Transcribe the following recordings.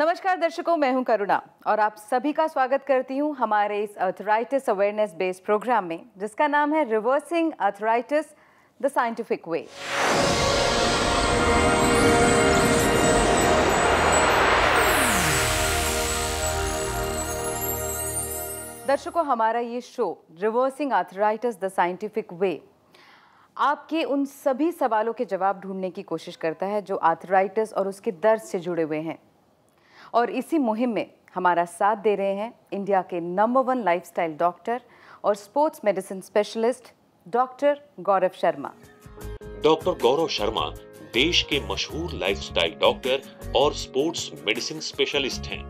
नमस्कार दर्शकों मैं हूं करुणा और आप सभी का स्वागत करती हूं हमारे इस अर्थराइटिस अवेयरनेस बेस्ड प्रोग्राम में जिसका नाम है reversing arthritis the scientific way दर्शकों हमारा ये show reversing arthritis the scientific way आपके उन सभी सवालों के जवाब ढूंढने की कोशिश करता है जो आर्थराइटिस और उसके दर्द से जुड़े हुए हैं और इसी मुहिम में हमारा साथ दे रहे हैं इंडिया के नंबर वन लाइफस्टाइल डॉक्टर और sports medicine specialist doctor Gaurav Sharma doctor Gaurav Sharma देश के मशहूर लाइफस्टाइल डॉक्टर और स्पोर्ट्स मेडिसिन स्पेशलिस्ट हैं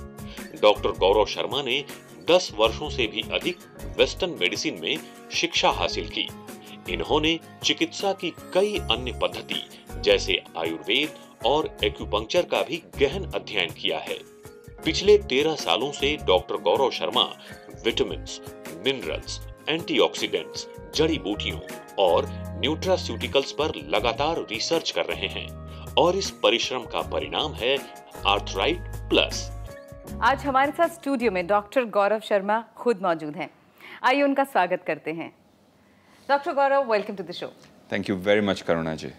डॉक्टर गौरव शर्मा ने 10 वर्षों से भी अधिक वेस्टर्न मेडिसिन में शिक्षा हासिल की इन्होंने चिकित्सा की कई अन्य पद्धति जैसे आयुर्वेद और एक्यूपंक्चर का भी गहन अध्ययन किया है पिछले तेरह सालों से doctor Gaurav Sharma vitamin minerals antioxidants जड़ी बूटियों और न्यूट्रास्यूटिकल्स पर लगातार रिसर्च कर रहे हैं और इस परिश्रम का परिणाम है आर्थराइट प्लस आज हमारे साथ स्टूडियो में डॉक्टर गौरव शर्मा खुद मौजूद हैं आइए उनका स्वागत करते हैं doctor Gaurav welcome to the show thank you very much Karuna ji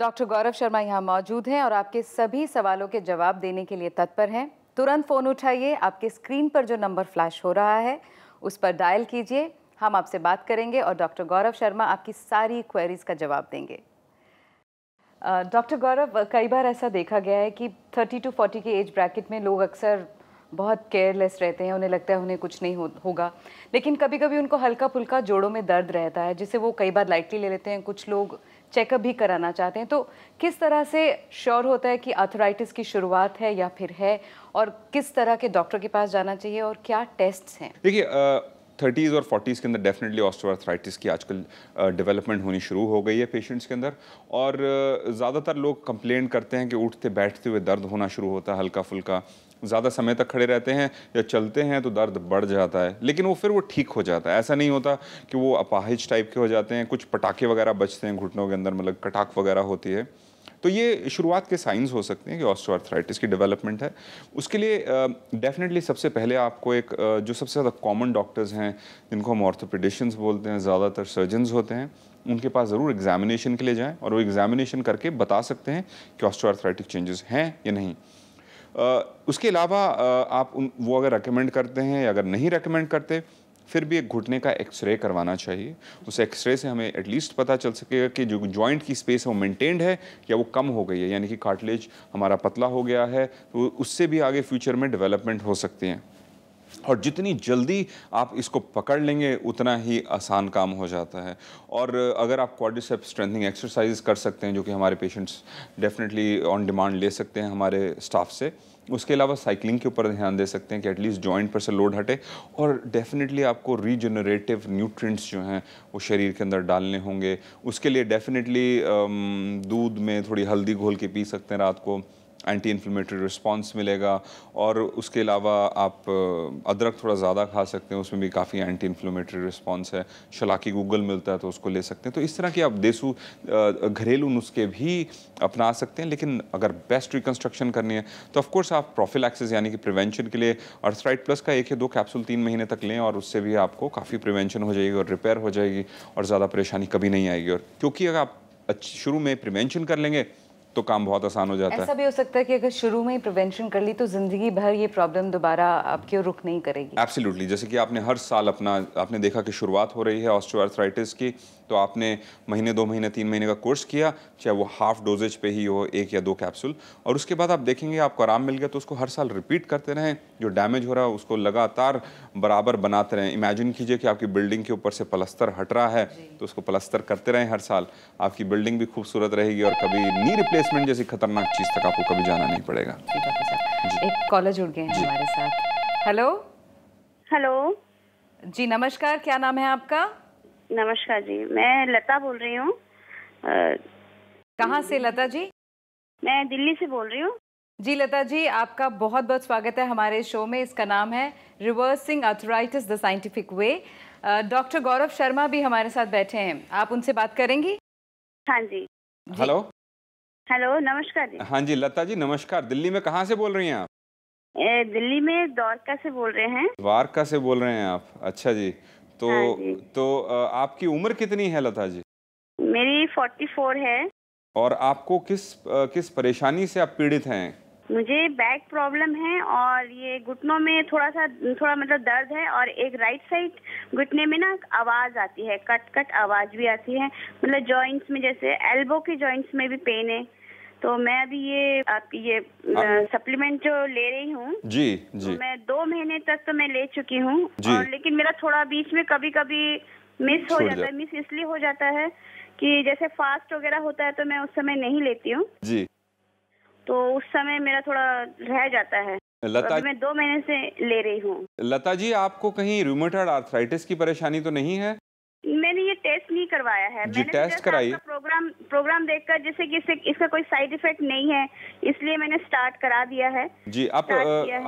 doctor Gaurav Sharma यहाँ मौजूद हैं और आपके सभी सवालों के जवाब देने के लिए तत्पर हैं तुरंत फ़ोन उठाइए आपके स्क्रीन पर जो नंबर फ्लैश हो रहा है उस पर डायल कीजिए हम आपसे बात करेंगे और डॉक्टर गौरव शर्मा आपकी सारी क्वेरीज़ का जवाब देंगे डॉक्टर गौरव कई बार ऐसा देखा गया है कि 30 टू 40 के एज ब्रैकेट में लोग अक्सर बहुत केयरलेस रहते हैं उन्हें लगता है उन्हें कुछ नहीं हो, होगा लेकिन कभी कभी उनको हल्का फुल्का जोड़ों में दर्द रहता है जिसे वो कई बार लाइटली ले लेते हैं कुछ लोग चेकअप भी कराना चाहते हैं तो किस तरह से श्योर होता है कि अर्थराइटिस की शुरुआत है या फिर है और किस तरह के डॉक्टर के पास जाना चाहिए और क्या टेस्ट हैं देखिए थर्टीज़ और फोर्टीज़ के अंदर डेफिनेटली ऑस्टोआर्थराइटिस की आजकल डेवलपमेंट होनी शुरू हो गई है पेशेंट्स के अंदर और ज़्यादातर लोग कंप्लेन करते हैं कि उठते बैठते हुए दर्द होना शुरू होता है हल्का फुल्का ज़्यादा समय तक खड़े रहते हैं या चलते हैं तो दर्द बढ़ जाता है लेकिन वो फिर वो ठीक हो जाता है ऐसा नहीं होता कि वो अपाहिज टाइप के हो जाते हैं कुछ पटाखे वगैरह बचते हैं घुटनों के अंदर मतलब कटाख वगैरह होती है तो ये शुरुआत के साइंस हो सकते हैं कि ऑस्ट्रोआर्थराइटिस की डेवलपमेंट है उसके लिए डेफिनेटली सबसे पहले आपको एक जो सबसे ज़्यादा कॉमन डॉक्टर्स हैं जिनको हम ऑर्थोपेडिशंस बोलते हैं ज़्यादातर सर्जनस होते हैं उनके पास ज़रूर एग्जामिनेशन के लिए जाएं और वो एग्जामिनेशन करके बता सकते हैं कि ऑस्ट्रोआर्थराइटिक चेंजेस हैं या नहीं उसके अलावा आप उन वो अगर रेकमेंड करते हैं या अगर नहीं रेकमेंड करते फिर भी एक घुटने का एक्सरे करवाना चाहिए उस एक्सरे से हमें एटलीस्ट पता चल सकेगा कि जो जॉइंट की स्पेस है वो मेंटेन्ड है या वो कम हो गई है यानी कि कार्टिलेज हमारा पतला हो गया है तो उससे भी आगे फ्यूचर में डेवलपमेंट हो सकती हैं और जितनी जल्दी आप इसको पकड़ लेंगे उतना ही आसान काम हो जाता है और अगर आप क्वाड्रिसेप्स स्ट्रेंथनिंग एक्सरसाइज कर सकते हैं जो कि हमारे पेशेंट्स डेफिनेटली ऑन डिमांड ले सकते हैं हमारे स्टाफ से उसके अलावा साइकिलिंग के ऊपर ध्यान दे सकते हैं कि एटलीस्ट जॉइंट पर से लोड हटे और डेफिनेटली आपको रीजनरेटिव न्यूट्रिएंट्स जो हैं वो शरीर के अंदर डालने होंगे उसके लिए डेफिनेटली दूध में थोड़ी हल्दी घोल के पी सकते हैं रात को एंटी इन्फ्लेमेटरी रिस्पॉन्स मिलेगा और उसके अलावा आप अदरक थोड़ा ज़्यादा खा सकते हैं उसमें भी काफ़ी एंटी इन्फ्लेमेटरी रिस्पॉन्स है शलाकी गूगल मिलता है तो उसको ले सकते हैं तो इस तरह के आप देसू घरेलू नुस्खे भी अपना सकते हैं लेकिन अगर बेस्ट रिकन्स्ट्रक्शन करनी है तो ऑफकोर्स आप प्रोफिलैक्सिस यानी कि प्रिवेंशन के लिए अर्थराइट प्लस का एक या दो कैप्सूल तीन महीने तक लें और उससे भी आपको काफ़ी प्रिवेंशन हो जाएगी और रिपेयर हो जाएगी और ज़्यादा परेशानी कभी नहीं आएगी और क्योंकि अगर आप शुरू में प्रिवेंशन कर लेंगे तो काम बहुत आसान हो जाता ऐसा है ऐसा भी हो सकता है कि अगर शुरू में ही प्रिवेंशन कर ली तो ज़िंदगी भर ये प्रॉब्लम दोबारा आपकी ओर रुक नहीं करेगी एब्सोल्युटली जैसे कि आपने हर साल अपना आपने देखा कि शुरुआत हो रही है ऑस्ट्रोआर्थराइटिस की तो आपने महीने दो महीने तीन महीने का कोर्स किया चाहे वो हाफ डोजेज पे ही हो एक या दो कैप्सूल और उसके बाद आप देखेंगे आपको आराम मिल गया तो उसको हर साल रिपीट करते रहें जो डैमेज हो रहा है उसको लगातार बराबर बनाते रहें इमेजिन कीजिए कि आपकी बिल्डिंग के ऊपर से पलस्तर हट रहा है तो उसको पलस्तर करते रहें हर साल आपकी बिल्डिंग भी खूबसूरत रहेगी और कभी नी रिप्लेसमेंट जैसी खतरनाक चीज़ तक आपको कभी जाना नहीं पड़ेगा एक कॉलेज जुड़ गए हैं हमारे साथ हेलो हेलो जी नमस्कार क्या नाम है आपका नमस्कार जी मैं लता बोल रही हूँ कहाँ से लता जी मैं दिल्ली से बोल रही हूँ जी लता जी आपका बहुत बहुत स्वागत है हमारे शो में इसका नाम है reversing arthritis the scientific way doctor Gaurav Sharma भी हमारे साथ बैठे हैं आप उनसे बात करेंगी हाँ जी हेलो हेलो नमस्कार जी हाँ जी लता जी नमस्कार दिल्ली में कहाँ से बोल रही हैं आप ए, दिल्ली में द्वारका से बोल रहे हैं द्वारका से बोल रहे हैं आप अच्छा जी तो हाँ तो आपकी उम्र कितनी है लता जी मेरी 44 है और आपको किस किस परेशानी से आप पीड़ित हैं मुझे बैक प्रॉब्लम है और ये घुटनों में थोड़ा सा थोड़ा मतलब दर्द है और एक राइट साइड घुटने में ना आवाज आती है कट कट आवाज भी आती है मतलब जॉइंट्स में जैसे एल्बो के जॉइंट्स में भी पेन है तो मैं अभी ये आप ये सप्लीमेंट हाँ। जो ले रही हूँ जी तो जी तो मैं दो महीने तक तो मैं ले चुकी हूँ लेकिन मेरा थोड़ा बीच में कभी कभी मिस हो जाता है मिस इसलिए हो जाता है कि जैसे फास्ट वगैरह होता है तो मैं उस समय नहीं लेती हूँ जी तो उस समय मेरा थोड़ा रह जाता है तो लता तो मैं दो महीने से ले रही हूँ लता जी आपको कहीं रूमेटॉइड आर्थराइटिस की परेशानी तो नहीं है मैंने ये टेस्ट नहीं करवाया है मैंने टेस्ट कराई प्रोग्राम प्रोग्राम देखकर जैसे कि इसे, इसका कोई साइड इफेक्ट नहीं है इसलिए मैंने स्टार्ट करा दिया है जी आप आ,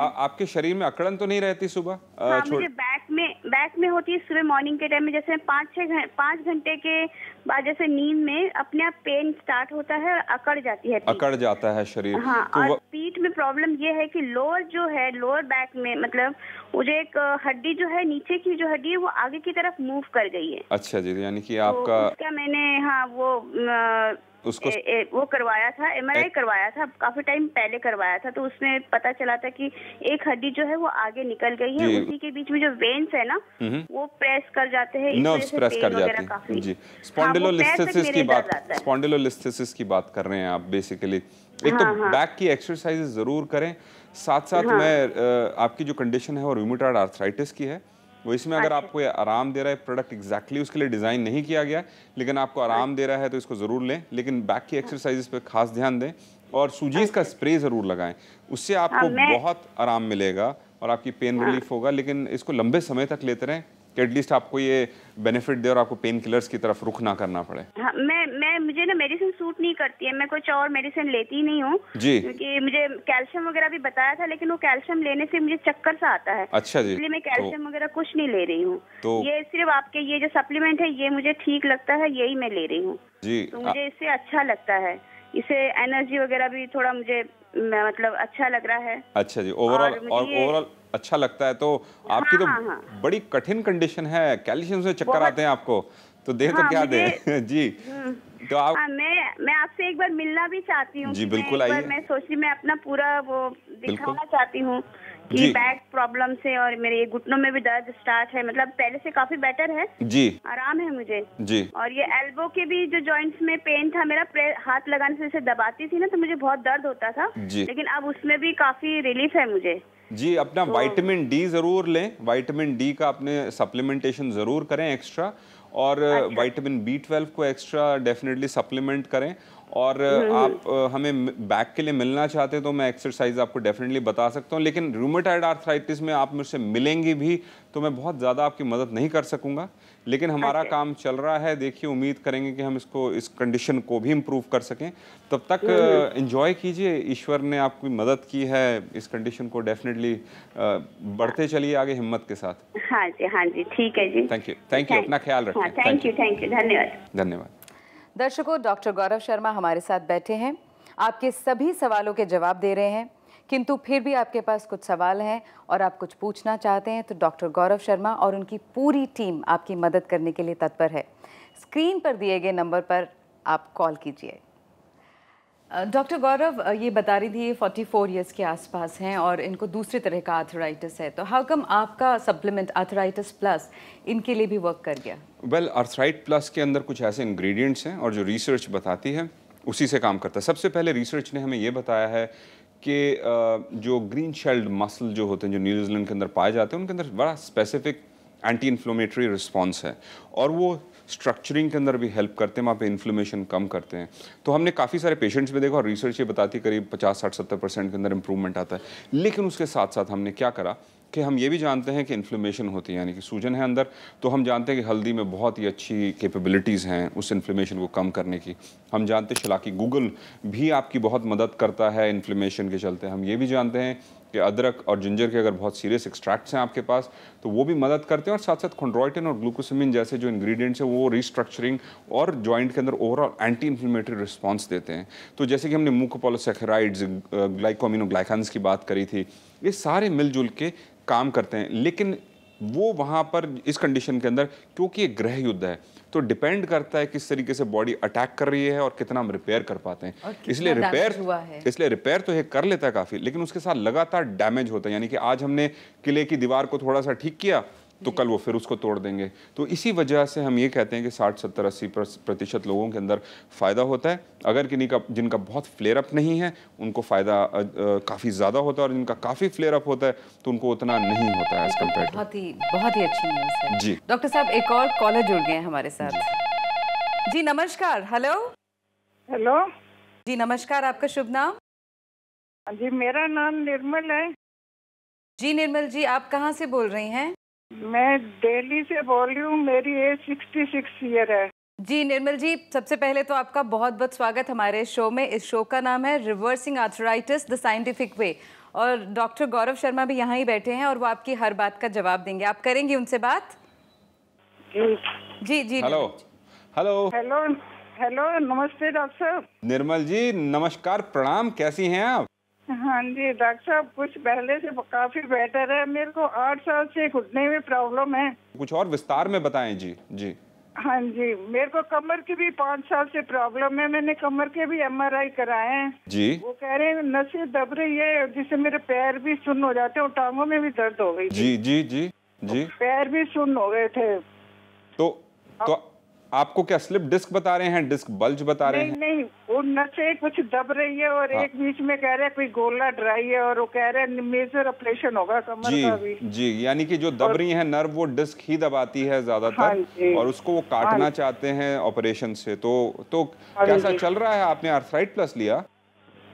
आ, आपके शरीर में अकड़न तो नहीं रहती सुबह हाँ, मुझे बैक में बैक में होती है सुबह मॉर्निंग के टाइम में जैसे पाँच छह पाँच घंटे के बाद जैसे नींद में अपने आप पेन स्टार्ट होता है और अकड़ जाती है अकड़ जाता है शरीर हाँ तो पीठ में प्रॉब्लम ये है की लोअर जो है लोअर बैक में मतलब मुझे एक हड्डी जो है नीचे की जो हड्डी है वो आगे की तरफ मूव कर गई है अच्छा जी तो यानी कि तो आपका तो उसका मैंने हाँ वो आ, उसको ए, ए, वो करवाया था एम करवाया था काफी टाइम पहले करवाया था तो उसमें पता चला था कि एक हड्डी जो है वो आगे निकल गई है उसी के बीच में जो वेन्स है ना हम्म। वो प्रेस कर जाते हैं नर्व्स प्रेस कर जाते हैं जी हाँ, की बात कर रहे हैं आप बेसिकली एक हाँ, तो हाँ. बैक हाँ। की एक्सरसाइज जरूर करें साथ साथ हाँ. मैं आपकी जो कंडीशन है वो रिमोटाइड आर्थराइटिस की है वो इसमें अगर अच्छा। आपको आराम दे रहा है प्रोडक्ट एग्जैक्टली उसके लिए डिज़ाइन नहीं किया गया लेकिन आपको हाँ। आराम दे रहा है तो इसको ज़रूर लें लेकिन बैक की एक्सरसाइजेस पे खास ध्यान दें और सूजीज का स्प्रे अच्छा। ज़रूर लगाएं उससे हाँ, आपको बहुत आराम मिलेगा और आपकी पेन रिलीफ हाँ। होगा लेकिन इसको लंबे समय तक लेते रहें कि एटलीस्ट आपको ये बेनिफिट दे और आपको पेन किलर्स की तरफ रुख ना करना पड़े हाँ, मैं मैं मुझे ना मेडिसिन सूट नहीं करती है मैं कुछ और मेडिसिन लेती नहीं हूँ जी क्योंकि मुझे कैल्शियम वगैरह भी बताया था लेकिन वो कैल्शियम लेने से मुझे चक्कर सा आता है अच्छा जी इसलिए मैं कैल्शियम तो वगैरह तो, कुछ नहीं ले रही हूँ तो, ये सिर्फ आपके ये जो सप्लीमेंट है ये मुझे ठीक लगता है यही मैं ले रही हूँ जी तो मुझे इससे अच्छा लगता है इसे एनर्जी वगैरह भी थोड़ा मुझे मतलब अच्छा लग रहा है अच्छा जी ओवरऑल ओवरऑल अच्छा लगता है तो आपकी तो हाँ, हाँ, हाँ। बड़ी कठिन कंडीशन है कैल्शियम से चक्कर आते हैं आपको तो, तो हाँ, दे हाँ, तो क्या दे जी हम्म। तो आप आ, मैं मैं आपसे एक बार मिलना भी चाहती हूँ जी बिल्कुल आइए मैं सोची मैं अपना पूरा वो दिखाना चाहती हूँ कि बैक प्रॉब्लम से और मेरे घुटनों में भी दर्द स्टार्ट है मतलब पहले से काफी बेटर है जी आराम है मुझे जी और ये एल्बो के भी जो जॉइंट्स में पेन था मेरा हाथ लगाने से जैसे दबाती थी ना तो मुझे बहुत दर्द होता था लेकिन अब उसमें भी काफी रिलीफ है मुझे जी अपना वाइटामिन डी ज़रूर लें वाइटामिन डी का अपने सप्लीमेंटेशन ज़रूर करें एक्स्ट्रा और वाइटामिन बी ट्वेल्व को एक्स्ट्रा डेफिनेटली सप्लीमेंट करें और हम्म। आप हमें बैक के लिए मिलना चाहते हैं तो मैं एक्सरसाइज आपको डेफिनेटली बता सकता हूँ लेकिन रूमेटाइड आर्थराइटिस में आप मुझसे मिलेंगी भी तो मैं बहुत ज़्यादा आपकी मदद नहीं कर सकूँगा लेकिन हमारा काम चल रहा है देखिए उम्मीद करेंगे कि हम इसको इस कंडीशन को भी इम्प्रूव कर सकें तब तक इन्जॉय हम्म, हम्म। uh, कीजिए ईश्वर ने आपकी मदद की है इस कंडीशन को डेफिनेटली uh, बढ़ते चलिए आगे हिम्मत के साथ हाँ जी हाँ जी ठीक है जी थैंक यू थैंक यू अपना ख्याल रखें थैंक यू थैंक यू धन्यवाद धन्यवाद दर्शकों डॉक्टर गौरव शर्मा हमारे साथ बैठे हैं आपके सभी सवालों के जवाब दे रहे हैं किंतु फिर भी आपके पास कुछ सवाल हैं और आप कुछ पूछना चाहते हैं तो डॉक्टर गौरव शर्मा और उनकी पूरी टीम आपकी मदद करने के लिए तत्पर है स्क्रीन पर दिए गए नंबर पर आप कॉल कीजिए डॉक्टर गौरव ये बता रही थी ये 44 इयर्स के आसपास हैं और इनको दूसरे तरह का आर्थराइटिस है तो हाउ कम आपका सप्लीमेंट आर्थराइटिस प्लस इनके लिए भी वर्क कर गया वेल आर्थराइट प्लस के अंदर कुछ ऐसे इंग्रेडिएंट्स हैं और जो रिसर्च बताती है उसी से काम करता है सबसे पहले रिसर्च ने हमें ये बताया है कि जो ग्रीन शेल्ड मसल जो होते हैं जो न्यूजीलैंड के अंदर पाए जाते हैं उनके अंदर बड़ा स्पेसिफिक एंटी इन्फ्लोमेटरी रिस्पॉन्स है और वो स्ट्रक्चरिंग के अंदर भी हेल्प करते हैं वहाँ पे इन्फ्लोमेशन कम करते हैं तो हमने काफ़ी सारे पेशेंट्स में देखा और रिसर्च ये बताती करीब 50 60 70 परसेंट के अंदर इम्प्रूवमेंट आता है लेकिन उसके साथ साथ हमने क्या करा कि हम ये भी जानते हैं कि इन्फ्लेमेशन होती है यानी कि सूजन है अंदर तो हम जानते हैं कि हल्दी में बहुत ही अच्छी कैपेबिलिटीज़ हैं उस इन्फ्लेमेशन को कम करने की हम जानते हैं शलाकी गूगल भी आपकी बहुत मदद करता है इन्फ्लेमेशन के चलते हम ये भी जानते हैं कि अदरक और जिंजर के अगर बहुत सीरियस एक्सट्रैक्ट्स हैं आपके पास तो वो भी मदद करते हैं और साथ साथ खोंड्रॉइटिन और ग्लूकोसमिन जैसे जो इंग्रेडिएंट्स हैं वो रीस्ट्रक्चरिंग और जॉइंट के अंदर ओवरऑल एंटी इन्फ्लेमेटरी रिस्पॉन्स देते हैं तो जैसे कि हमने मुकोपोलोसेखराइड्स ग्लाइकोमिनोग्लाइकन्स की बात करी थी ये सारे मिलजुल के काम करते हैं लेकिन वो वहाँ पर इस कंडीशन के अंदर क्योंकि ये ग्रह युद्ध है तो डिपेंड करता है किस तरीके से बॉडी अटैक कर रही है और कितना हम रिपेयर कर पाते हैं इसलिए रिपेयर इसलिए रिपेयर तो ये कर लेता है काफ़ी लेकिन उसके साथ लगातार डैमेज होता है यानी कि आज हमने किले की दीवार को थोड़ा सा ठीक किया तो कल वो फिर उसको तोड़ देंगे तो इसी वजह से हम ये कहते हैं कि साठ सत्तर अस्सी प्रतिशत लोगों के अंदर फ़ायदा होता है अगर किन्हीं का जिनका बहुत फ्लेयर अप नहीं है उनको फ़ायदा काफ़ी ज़्यादा होता है और जिनका काफ़ी फ्लेयर अप होता है तो उनको उतना नहीं होता है एज कम्पेयर बहुत ही बहुत ही अच्छी न्यूज़ है जी डॉक्टर साहब एक और कॉलर जुड़ गए हैं हमारे साथ जी नमस्कार हेलो हेलो जी नमस्कार आपका शुभ नाम हाँ जी मेरा नाम निर्मल है जी निर्मल जी आप कहाँ से बोल रही हैं मैं दिल्ली से बोल रही हूँ मेरी एज सिक्सटी सिक्स ईयर है जी निर्मल जी सबसे पहले तो आपका बहुत बहुत स्वागत हमारे शो में इस शो का नाम है reversing arthritis the scientific way और डॉक्टर गौरव शर्मा भी यहाँ ही बैठे हैं और वो आपकी हर बात का जवाब देंगे आप करेंगी उनसे बात जी जी हेलो हेलो हेलो हेलो नमस्ते डॉक्टर साहब निर्मल जी नमस्कार प्रणाम कैसी हैं आप हाँ जी डॉक्टर साहब कुछ पहले से काफी बेटर है मेरे को आठ साल से घुटने में प्रॉब्लम है कुछ और विस्तार में बताएं जी जी हाँ जी मेरे को कमर की भी पाँच साल से प्रॉब्लम है मैंने कमर के भी एमआरआई कराए हैं जी वो कह रहे हैं नशे दब रही है जिससे मेरे पैर भी सुन्न हो जाते हैं और टांगों में भी दर्द हो गई जी जी जी जी पैर भी सुन्न हो गए थे तो आपको क्या स्लिप डिस्क बता रहे हैं डिस्क बल्ज बता रहे हैं नहीं वो नस कुछ दब रही है और हाँ। एक बीच में कह रहे हैं कोई गोला ड्राई है और वो कह रहे हैं मेजर ऑपरेशन होगा कमर जी, का भी जी यानी कि जो दब रही है नर्व वो डिस्क ही दबाती है ज्यादातर हाँ और उसको वो काटना हाँ चाहते हैं ऑपरेशन से तो तो हाँ कैसा चल रहा है आपने आर्थराइट प्लस लिया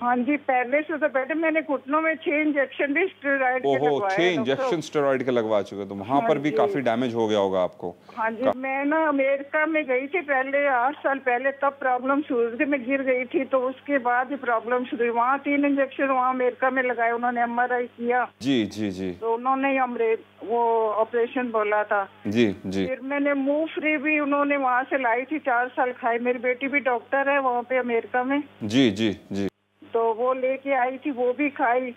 हाँ जी पहले से तो बैठे मैंने घुटनों में छह इंजेक्शन भी स्टेरॉइड ओहो छह इंजेक्शन स्टेरॉइड के लगवा चुके तो वहाँ हाँ पर भी काफी डैमेज हो गया होगा आपको हाँ जी मैं ना अमेरिका में गई थी पहले आठ साल पहले तब प्रॉब्लम सूर्य में गिर गई थी तो उसके बाद ही प्रॉब्लम शुरू हुई वहाँ तीन इंजेक्शन वहाँ अमेरिका में लगाए उन्होंने एम किया जी जी जी तो उन्होंने अमरेज वो ऑपरेशन बोला था जी जी फिर मैंने मुंह फ्री भी उन्होंने वहाँ से लाई थी चार साल खाई मेरी बेटी भी डॉक्टर है वहाँ पे अमेरिका में जी जी जी तो वो लेके आई थी वो भी खाई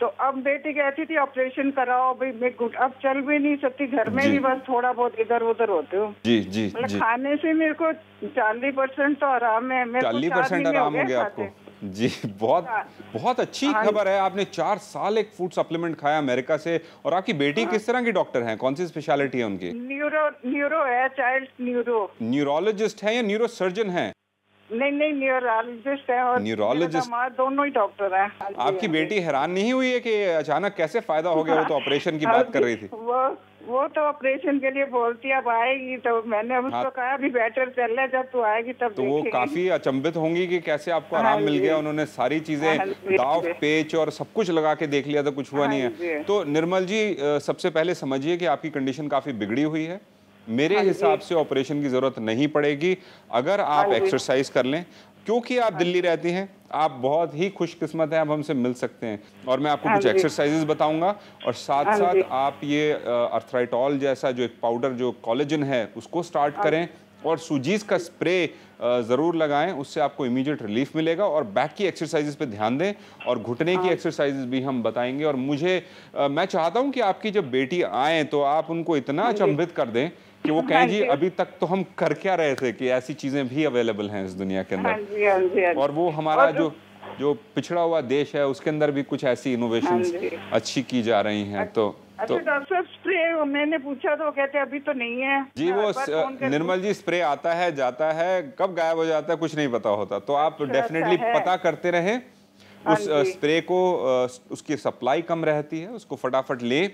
तो अब बेटी कहती थी ऑपरेशन कराओ भाई मैं अब चल भी नहीं सकती घर में भी बस थोड़ा बहुत इधर उधर होते हो जी जी मतलब खाने से मेरे को चालीस परसेंट तो आराम है चालीस परसेंट आराम हो गया आपको जी बहुत हाँ। बहुत अच्छी हाँ खबर है आपने चार साल एक फूड सप्लीमेंट खाया अमेरिका से और आपकी बेटी हाँ। किस तरह की डॉक्टर हैं कौन सी स्पेशलिटी है उनकी न्यूरो न्यूरो है चाइल्ड न्यूरो न्यूरोलॉजिस्ट है या न्यूरो सर्जन है नहीं नहीं न्यूरोलॉजिस्ट है और न्यूरोलॉजिस्ट दोनों ही डॉक्टर हैं आपकी हाँ बेटी हाँ हैरान नहीं हुई है कि अचानक कैसे फायदा हो गया वो तो ऑपरेशन हाँ। की बात कर रही थी वो वो तो ऑपरेशन के लिए बोलती अब आएगी तो मैंने उसको हाँ। कहा अभी बेटर चल रहा है जब तू आएगी तब तो वो काफी अचंभित होंगी कि कैसे आपको आराम मिल गया उन्होंने सारी चीजें दाव पेच और सब कुछ लगा के देख लिया था तो कुछ हुआ नहीं है तो निर्मल जी सबसे पहले समझिए कि आपकी कंडीशन काफी बिगड़ी हुई है मेरे हाँ हिसाब से ऑपरेशन की ज़रूरत नहीं पड़ेगी अगर आप हाँ एक्सरसाइज कर लें क्योंकि आप हाँ दिल्ली रहती हैं आप बहुत ही खुशकिस्मत हैं आप हमसे मिल सकते हैं और मैं आपको कुछ एक्सरसाइजेज बताऊंगा और साथ साथ आप ये अर्थराइटॉल जैसा जो एक पाउडर जो कॉलेजन है उसको स्टार्ट करें और सूजीज का स्प्रे ज़रूर लगाएं उससे आपको इमीडिएट रिलीफ मिलेगा और बैक की एक्सरसाइजेज पे ध्यान दें और घुटने की एक्सरसाइजेज भी हम बताएंगे और मुझे मैं चाहता हूं कि आपकी जब बेटी आए तो आप उनको इतना अचंभित कर दें कि वो कहें हाँ जी अभी तक तो हम कर क्या रहे थे कि ऐसी चीजें भी अवेलेबल हैं इस दुनिया के अंदर हाँ हाँ हाँ जी, जी, हाँ जी। और वो हमारा और जो जो पिछड़ा हुआ देश है उसके अंदर भी कुछ ऐसी इनोवेशन हाँ अच्छी की जा रही हैं तो अच्छा, तो स्प्रे मैंने पूछा तो कहते अभी तो नहीं है जी हाँ, वो निर्मल जी स्प्रे आता है जाता है कब गायब हो जाता है कुछ नहीं पता होता तो आप डेफिनेटली अच्छा, अच्छा पता करते रहें उस स्प्रे को उसकी सप्लाई कम रहती है उसको फटाफट लें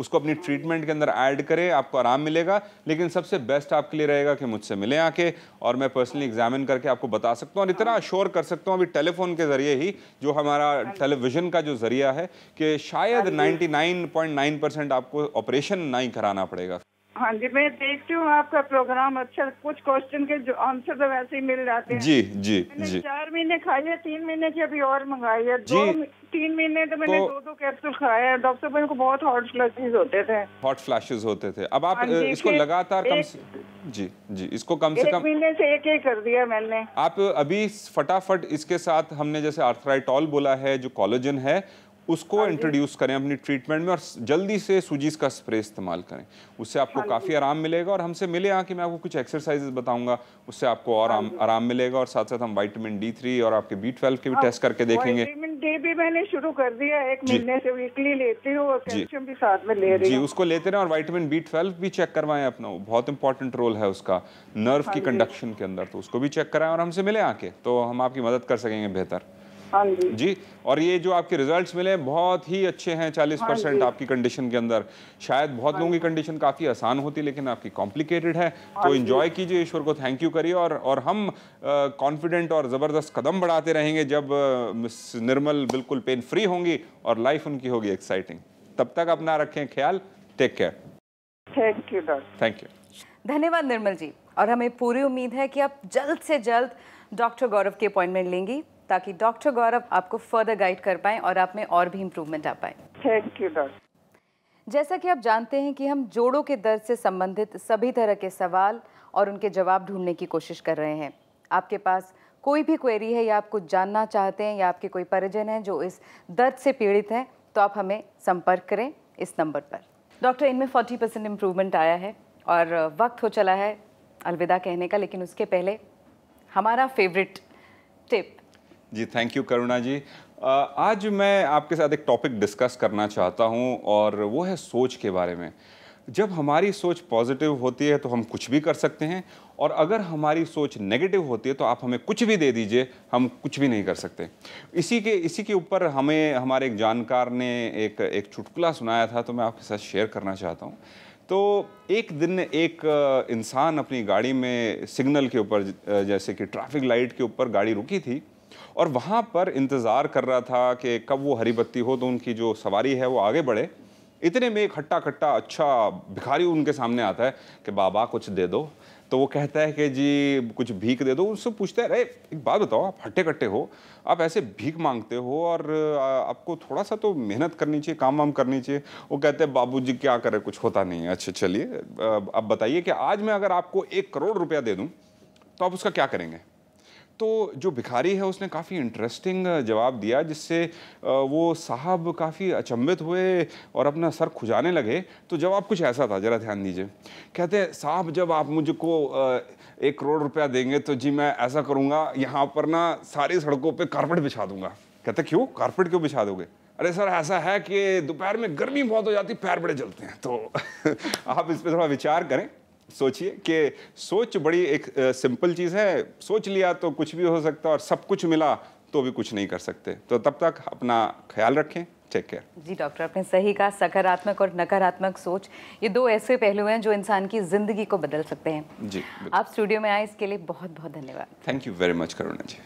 उसको अपनी ट्रीटमेंट के अंदर ऐड करें आपको आराम मिलेगा लेकिन सबसे बेस्ट आपके लिए रहेगा कि मुझसे मिलें आके और मैं पर्सनली एग्जामिन करके आपको बता सकता हूँ और इतना अश्योर कर सकता हूँ अभी टेलीफोन के ज़रिए ही जो हमारा टेलीविज़न का जो ज़रिया है कि शायद नाइन्टी हाँ आपको ऑपरेशन नहीं कराना पड़ेगा हाँ जी मैं देखती हूँ आपका प्रोग्राम अच्छा कुछ क्वेश्चन के जो आंसर तो वैसे ही मिल जाते हैं जी जी जी चार महीने खाई है तीन महीने की अभी और मंगाई है जी तीन महीने तो मैंने दो दो कैप्सूल खाए हैं डॉक्टर साहब इनको बहुत हॉट फ्लैशेज होते थे हॉट फ्लैशेज होते थे अब आप हाँ इसको लगातार कम से, जी जी इसको कम से कम महीने से एक एक कर दिया मैंने आप अभी फटाफट इसके साथ हमने जैसे आर्थराइटॉल बोला है जो कॉलोजन है उसको इंट्रोड्यूस हाँ करें अपनी ट्रीटमेंट में और जल्दी से सूजीज का स्प्रे इस्तेमाल करें उससे आपको हाँ काफ़ी आराम मिलेगा और हमसे मिले कि मैं आपको कुछ एक्सरसाइजेज बताऊंगा उससे आपको और हाँ आराम आराम मिलेगा और साथ साथ हम वाइटामिन डी थ्री और आपके बी ट्वेल्व के भी टेस्ट करके देखेंगे भी मैंने शुरू कर दिया एक महीने से वीकली लेती हूँ और कैल्शियम भी साथ में ले रही जी उसको लेते रहे और वाइटामिन बी ट्वेल्व भी चेक करवाएं अपना बहुत इंपॉर्टेंट रोल है उसका नर्व की कंडक्शन के अंदर तो उसको भी चेक कराएं और हमसे मिले आके तो हम आपकी मदद कर सकेंगे बेहतर हाँ जी जी और ये जो आपके रिजल्ट्स मिले हैं बहुत ही अच्छे हैं 40 हाँ परसेंट आपकी कंडीशन के अंदर शायद बहुत हाँ लोगों की कंडीशन काफ़ी आसान होती लेकिन आपकी कॉम्प्लिकेटेड है हाँ तो इन्जॉय कीजिए ईश्वर को थैंक यू करिए और और हम कॉन्फिडेंट और ज़बरदस्त कदम बढ़ाते रहेंगे जब मिस निर्मल बिल्कुल पेन फ्री होंगी और लाइफ उनकी होगी एक्साइटिंग तब तक अपना रखें ख्याल take care thank you doctor thank you धन्यवाद निर्मल जी और हमें पूरी उम्मीद है कि आप जल्द से जल्द डॉक्टर गौरव की अपॉइंटमेंट लेंगी ताकि डॉक्टर गौरव आपको फर्दर गाइड कर पाएँ और आप में और भी इम्प्रूवमेंट आ पाए थैंक यू डॉक्टर जैसा कि आप जानते हैं कि हम जोड़ों के दर्द से संबंधित सभी तरह के सवाल और उनके जवाब ढूंढने की कोशिश कर रहे हैं आपके पास कोई भी क्वेरी है या आप कुछ जानना चाहते हैं या आपके कोई परिजन हैं जो इस दर्द से पीड़ित हैं तो आप हमें संपर्क करें इस नंबर पर डॉक्टर इनमें 40 परसेंट इम्प्रूवमेंट आया है और वक्त हो चला है अलविदा कहने का लेकिन उसके पहले हमारा फेवरेट टिप जी थैंक यू करुणा जी आज मैं आपके साथ एक टॉपिक डिस्कस करना चाहता हूँ और वो है सोच के बारे में जब हमारी सोच पॉजिटिव होती है तो हम कुछ भी कर सकते हैं और अगर हमारी सोच नेगेटिव होती है तो आप हमें कुछ भी दे दीजिए हम कुछ भी नहीं कर सकते इसी के इसी के ऊपर हमें हमारे एक जानकार ने एक एक चुटकुला सुनाया था तो मैं आपके साथ शेयर करना चाहता हूँ तो एक दिन एक इंसान अपनी गाड़ी में सिग्नल के ऊपर जैसे कि ट्रैफिक लाइट के ऊपर गाड़ी रुकी थी और वहाँ पर इंतज़ार कर रहा था कि कब वो हरी बत्ती हो तो उनकी जो सवारी है वो आगे बढ़े इतने में एक हट्टा खट्टा अच्छा भिखारी उनके सामने आता है कि बाबा कुछ दे दो तो वो कहता है कि जी कुछ भीख दे दो उससे पूछते हैं अरे एक बात बताओ आप हट्टे कट्टे हो आप ऐसे भीख मांगते हो और आपको थोड़ा सा तो मेहनत करनी चाहिए काम वाम करनी चाहिए वो कहते हैं बाबू जी क्या करें कुछ होता नहीं है अच्छा चलिए अब बताइए कि आज मैं अगर आपको एक करोड़ रुपया दे दूँ तो आप उसका क्या करेंगे तो जो भिखारी है उसने काफ़ी इंटरेस्टिंग जवाब दिया जिससे वो साहब काफ़ी अचंभित हुए और अपना सर खुजाने लगे तो जवाब कुछ ऐसा था ज़रा ध्यान दीजिए कहते हैं साहब जब आप मुझको एक करोड़ रुपया देंगे तो जी मैं ऐसा करूँगा यहाँ पर ना सारी सड़कों पर कारपेट बिछा दूंगा कहते क्यों कारपेट क्यों बिछा दोगे अरे सर ऐसा है कि दोपहर में गर्मी बहुत हो जाती पैर बड़े जलते हैं तो आप इस पर थोड़ा विचार करें सोचिए कि सोच बड़ी एक सिंपल चीज़ है सोच लिया तो कुछ भी हो सकता और सब कुछ मिला तो भी कुछ नहीं कर सकते तो तब तक अपना ख्याल रखें टेक केयर जी डॉक्टर आपने सही कहा सकारात्मक और नकारात्मक सोच ये दो ऐसे पहलू हैं जो इंसान की ज़िंदगी को बदल सकते हैं जी आप स्टूडियो में आए इसके लिए बहुत बहुत धन्यवाद thank you very much Karuna ji